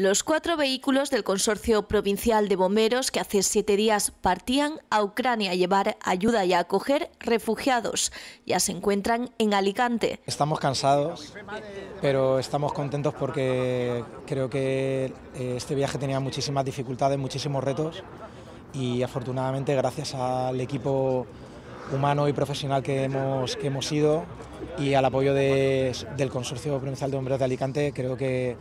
Los cuatro vehículos del Consorcio Provincial de Bomberos que hace siete días partían a Ucrania a llevar ayuda y a acoger refugiados ya se encuentran en Alicante. Estamos cansados, pero estamos contentos porque creo que eh, este viaje tenía muchísimas dificultades, muchísimos retos y afortunadamente gracias al equipo humano y profesional que hemos, que hemos ido y al apoyo del Consorcio Provincial de Bomberos de Alicante creo que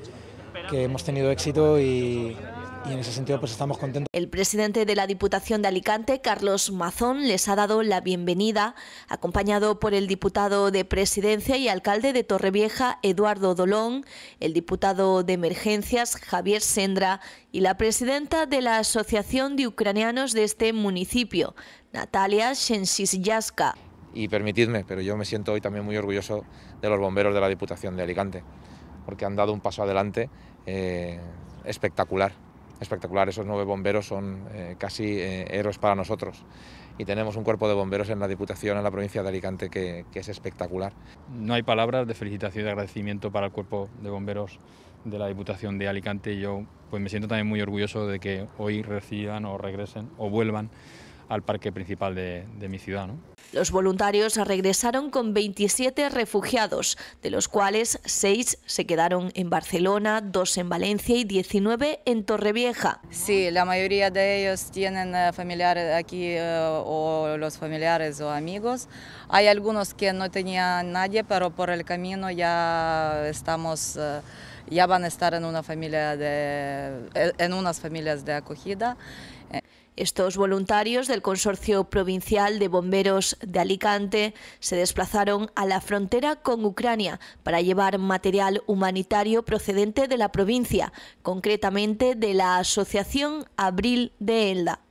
que hemos tenido éxito y, en ese sentido pues estamos contentos. El presidente de la Diputación de Alicante, Carlos Mazón, les ha dado la bienvenida, acompañado por el diputado de Presidencia y alcalde de Torrevieja, Eduardo Dolón, el diputado de Emergencias, Javier Sendra, y la presidenta de la Asociación de Ucranianos de este municipio, Natalia Shensisyaska. Y permitidme, pero yo me siento hoy también muy orgulloso de los bomberos de la Diputación de Alicante porque han dado un paso adelante eh, espectacular. Espectacular, esos nueve bomberos son eh, casi eh, héroes para nosotros. Y tenemos un cuerpo de bomberos en la Diputación, en la provincia de Alicante, que, que es espectacular. No hay palabras de felicitación y de agradecimiento para el cuerpo de bomberos de la Diputación de Alicante. Yo pues me siento también muy orgulloso de que hoy reciban o regresen o vuelvan al parque principal de, mi ciudad. Los voluntarios regresaron con 27 refugiados, de los cuales 6 se quedaron en Barcelona, 2 en Valencia y 19 en Torrevieja. Sí, la mayoría de ellos tienen eh, familiares aquí eh, o los familiares o amigos. Hay algunos que no tenían nadie, pero por el camino ya estamos eh, ya van a estar en una familia en unas familias de acogida estos voluntarios del Consorcio Provincial de Bomberos de Alicante se desplazaron a la frontera con Ucrania para llevar material humanitario procedente de la provincia, concretamente de la Asociación Abril de Elda.